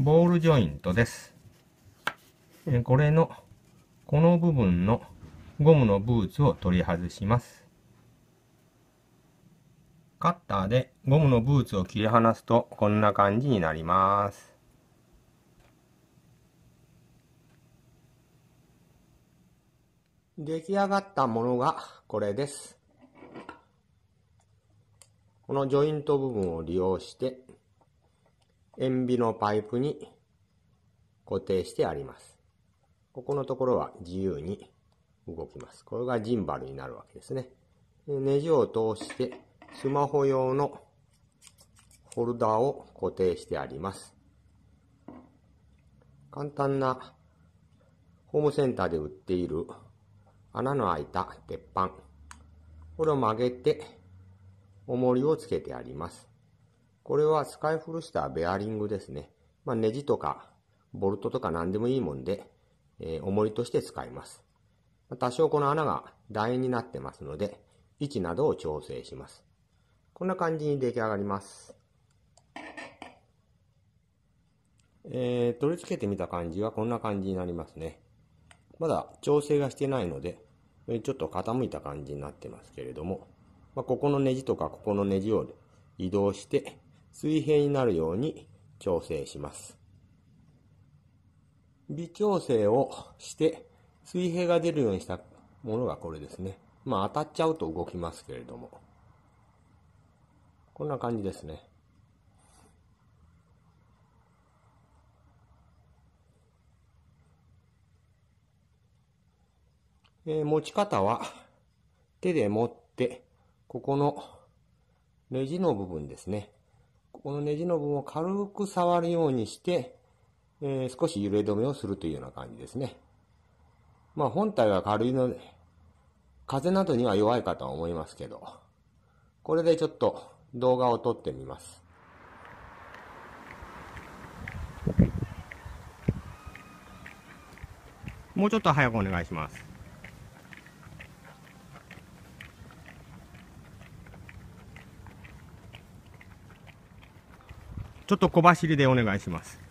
ボールジョイントです。これの、この部分のゴムのブーツを取り外します。カッターでゴムのブーツを切り離すとこんな感じになります。出来上がったものがこれです。このジョイント部分を利用して塩ビのパイプに固定してあります。ここのところは自由に動きます。これがジンバルになるわけですね。ネジを通してスマホ用のホルダーを固定してあります。簡単なホームセンターで売っている穴の開いた鉄板。これを曲げて重りをつけてあります。これは使い古したベアリングですね。まあ、ネジとか、ボルトとか何でもいいもんで、えー、重りとして使います。多少この穴が楕円になってますので、位置などを調整します。こんな感じに出来上がります。えー、取り付けてみた感じはこんな感じになりますね。まだ調整がしてないので、ちょっと傾いた感じになってますけれども、まあ、ここのネジとかここのネジを移動して、水平になるように調整します。微調整をして水平が出るようにしたものがこれですね。まあ当たっちゃうと動きますけれども。こんな感じですね。えー、持ち方は手で持って、ここのレジの部分ですね。ここのネジの部分を軽く触るようにして、えー、少し揺れ止めをするというような感じですね。まあ本体は軽いので、風などには弱いかとは思いますけど、これでちょっと動画を撮ってみます。もうちょっと早くお願いします。ちょっと小走りでお願いします。